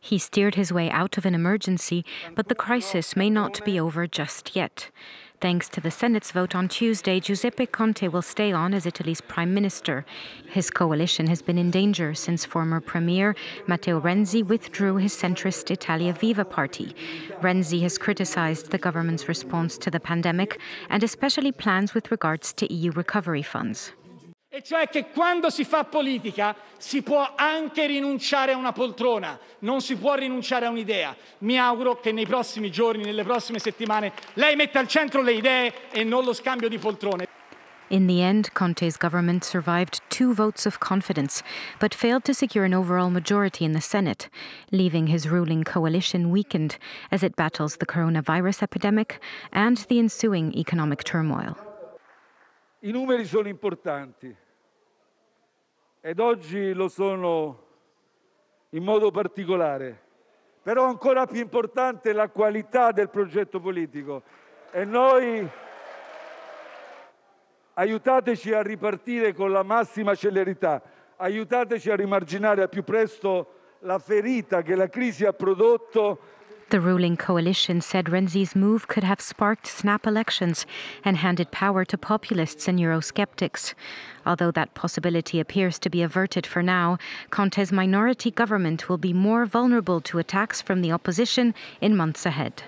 He steered his way out of an emergency, but the crisis may not be over just yet. Thanks to the Senate's vote on Tuesday, Giuseppe Conte will stay on as Italy's prime minister. His coalition has been in danger since former premier Matteo Renzi withdrew his centrist Italia Viva party. Renzi has criticized the government's response to the pandemic and especially plans with regards to EU recovery funds. E cioè che quando si fa politica si può anche rinunciare a una poltrona, non si può rinunciare a un'idea. Mi auguro che nei prossimi giorni, nelle prossime settimane, lei metta al centro le idee e non lo scambio di poltrone. In the end, Conte's government survived two votes of confidence, but failed to secure an overall majority in the Senate, leaving his ruling coalition weakened as it battles the coronavirus epidemic and the ensuing economic turmoil. I numeri sono importanti ed oggi lo sono in modo particolare, però ancora più importante è la qualità del progetto politico e noi aiutateci a ripartire con la massima celerità, aiutateci a rimarginare al più presto la ferita che la crisi ha prodotto The ruling coalition said Renzi's move could have sparked snap elections and handed power to populists and Eurosceptics. Although that possibility appears to be averted for now, Conte's minority government will be more vulnerable to attacks from the opposition in months ahead.